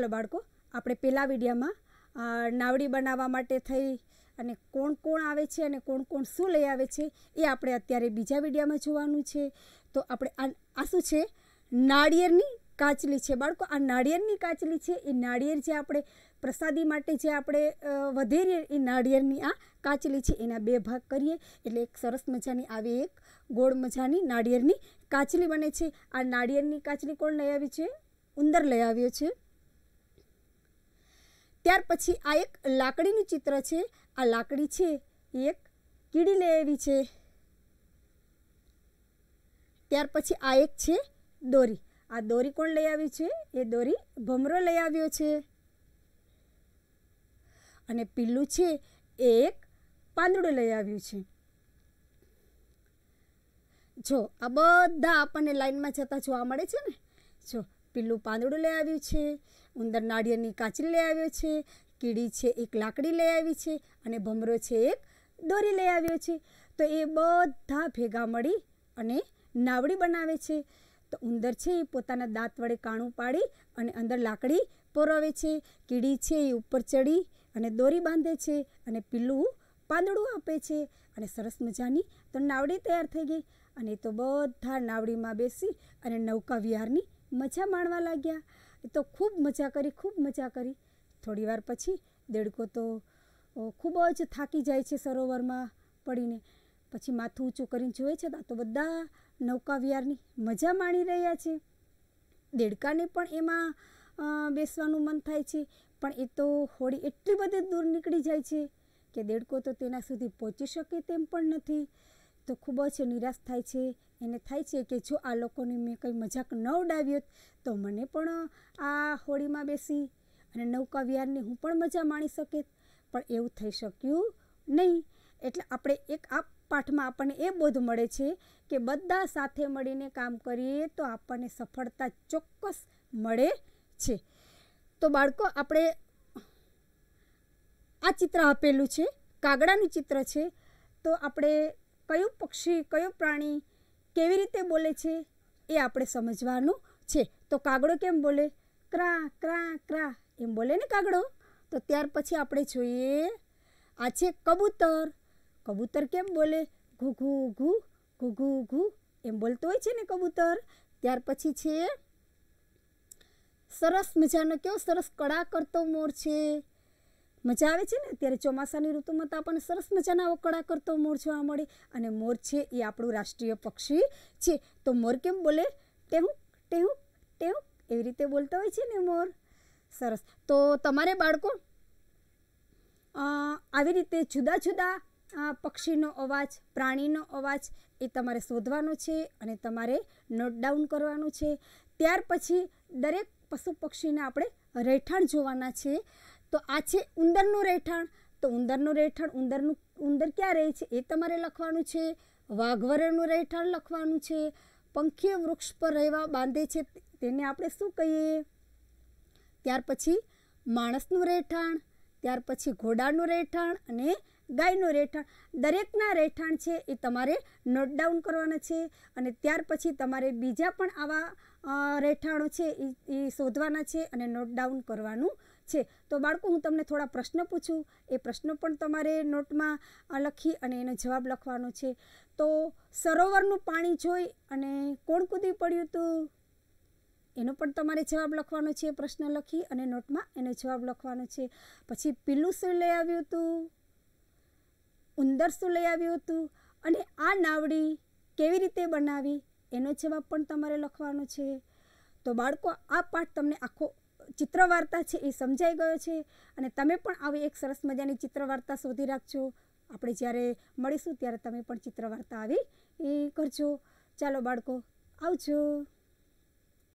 હાલો બાળકો આપણે પહેલા વિડીયામાં નાવડી બનાવવા માટે થઈ અને કોણ કોણ આવે છે અને કોણ કોણ શું લઈ આવે છે એ આપણે અત્યારે બીજા વિડીયામાં જોવાનું છે તો આપણે આ શું છે નાળિયેરની કાચલી છે બાળકો આ નાળિયેરની કાચલી છે એ નાળિયેર જે આપણે પ્રસાદી માટે જે આપણે વધેરીએ એ નાળિયેરની આ કાચલી છે એના બે ભાગ કરીએ એટલે એક સરસ મજાની આવી એક ગોળ મજાની નાળિયેરની કાચલી બને છે આ નાળિયેરની કાચલી કોણ લઈ આવી છે ઉંદર લઈ આવ્યો છે ત્યાર પછી આ એક લાકડીનું ચિત્ર છે આ લાકડી છે એક કીડી લે એવી છે ત્યાર પછી આ એક છે દોરી આ દોરી કોણ લઈ આવી છે એ દોરી ભમરો લઈ આવ્યો છે અને પીલું છે એ એક પાંદડું લઈ આવ્યું છે જો આ બધા આપણને લાઈનમાં જતાં જોવા મળે છે ને જો પીલું પાંદડું લઈ આવ્યું છે ઉંદર નાળિયેરની કાચરી લઈ આવ્યો છે કીડી છે એક લાકડી લઈ આવી છે અને ભમરો છે એક દોરી લઈ આવ્યો છે તો એ બધા ભેગા મળી અને નાવડી બનાવે છે તો ઉંદર છે એ પોતાના દાંત વડે કાણું પાડી અને અંદર લાકડી પરોવે છે કીડી છે એ ઉપર ચડી અને દોરી બાંધે છે અને પીલું પાંદડું આપે છે અને સરસ મજાની તો નાવડી તૈયાર થઈ ગઈ અને એ તો બધા નાવડીમાં બેસી અને નૌકા વિહારની મજા માણવા લાગ્યા તો ખૂબ મજા કરી ખૂબ મજા કરી થોડીવાર પછી દેડકો તો ખૂબ જ થાકી જાય છે સરોવરમાં પડીને પછી માથું ઊંચું કરીને જુએ છે તો બધા નૌકા વિહારની મજા માણી રહ્યા છે દેડકાને પણ એમાં બેસવાનું મન થાય છે પણ એ તો હોડી એટલી બધી દૂર નીકળી જાય છે કે દેડકો તો તેના સુધી પહોંચી શકે તેમ પણ નથી તો ખૂબ જ નિરાશ થાય છે એને થાય છે કે જો આ લોકોને મેં કંઈ મજાક ન ઉડાવ્યો તો મને પણ આ હોળીમાં બેસી અને નૌકા હું પણ મજા માણી શકે પણ એવું થઈ શક્યું નહીં એટલે આપણે એક આ પાઠમાં આપણને એ બોધ મળે છે કે બધા સાથે મળીને કામ કરીએ તો આપણને સફળતા ચોક્કસ મળે છે તો બાળકો આપણે આ ચિત્ર આપેલું છે કાગડાનું ચિત્ર છે તો આપણે કયું પક્ષી કયું પ્રાણી કેવી રીતે બોલે છે એ આપણે સમજવાનું છે તો કાગડો કેમ બોલે ક્રા ક્રા ક્રા એમ બોલે ને કાગડો તો ત્યાર પછી આપણે જોઈએ આ છે કબૂતર કબૂતર કેમ બોલે ઘૂઘુ ઘુ ઘૂઘુ ઘુ એમ બોલતો હોય છે ને કબૂતર ત્યાર પછી છે સરસ મજાનો કેવો સરસ કળા કરતો મોર છે મજા આવે છે ને ત્યારે ચોમાસાની ઋતુમાં તો આપણને સરસ મજાના ઓકળા કરતો મોર જોવા મળે અને મોર છે એ આપણું રાષ્ટ્રીય પક્ષી છે તો મોર કેમ બોલે ટેહું ટેહું ટેહું એવી રીતે બોલતો હોય છે ને મોર સરસ તો તમારે બાળકો આવી રીતે જુદા જુદા પક્ષીનો અવાજ પ્રાણીનો અવાજ એ તમારે શોધવાનો છે અને તમારે નોટ ડાઉન કરવાનું છે ત્યાર પછી દરેક પશુ પક્ષીને આપણે રહેઠાણ જોવાના છે તો આ છે ઉંદરનું રહેઠાણ તો ઉંદરનું રહેઠાણ ઉંદરનું ઉંદર ક્યાં રહે છે એ તમારે લખવાનું છે વાઘવરનું રહેઠાણ લખવાનું છે પંખીય વૃક્ષ પર રહેવા બાંધે છે તેને આપણે શું કહીએ ત્યાર પછી માણસનું રહેઠાણ ત્યાર પછી ઘોડાનું રહેઠાણ અને ગાયનું રહેઠાણ દરેકના રહેઠાણ છે એ તમારે નોટ ડાઉન કરવાના છે અને ત્યાર પછી તમારે બીજા પણ આવા રહેઠાણો છે એ શોધવાના છે અને નોટ ડાઉન કરવાનું છે તો બાળકો હું તમને થોડા પ્રશ્ન પૂછું એ પ્રશ્નો પણ તમારે નોટમાં લખી અને એનો જવાબ લખવાનો છે તો સરોવરનું પાણી જોઈ અને કોણ કૂદી પડ્યું હતું એનો પણ તમારે જવાબ લખવાનો છે પ્રશ્ન લખી અને નોટમાં એનો જવાબ લખવાનો છે પછી પીલું શું લઈ આવ્યું હતું ઉંદર શું લઈ આવ્યું હતું અને આ નાવડી કેવી રીતે બનાવી એનો જવાબ પણ તમારે લખવાનો છે તો બાળકો આ પાઠ તમને આખો ચિત્ર વાર્તા છે એ સમજાઈ ગયો છે અને તમે પણ આવી એક સરસ મજાની ચિત્ર વાર્તા શોધી રાખજો આપણે જ્યારે મળીશું ત્યારે તમે પણ ચિત્ર વાર્તા આવી એ કરજો ચાલો બાળકો આવજો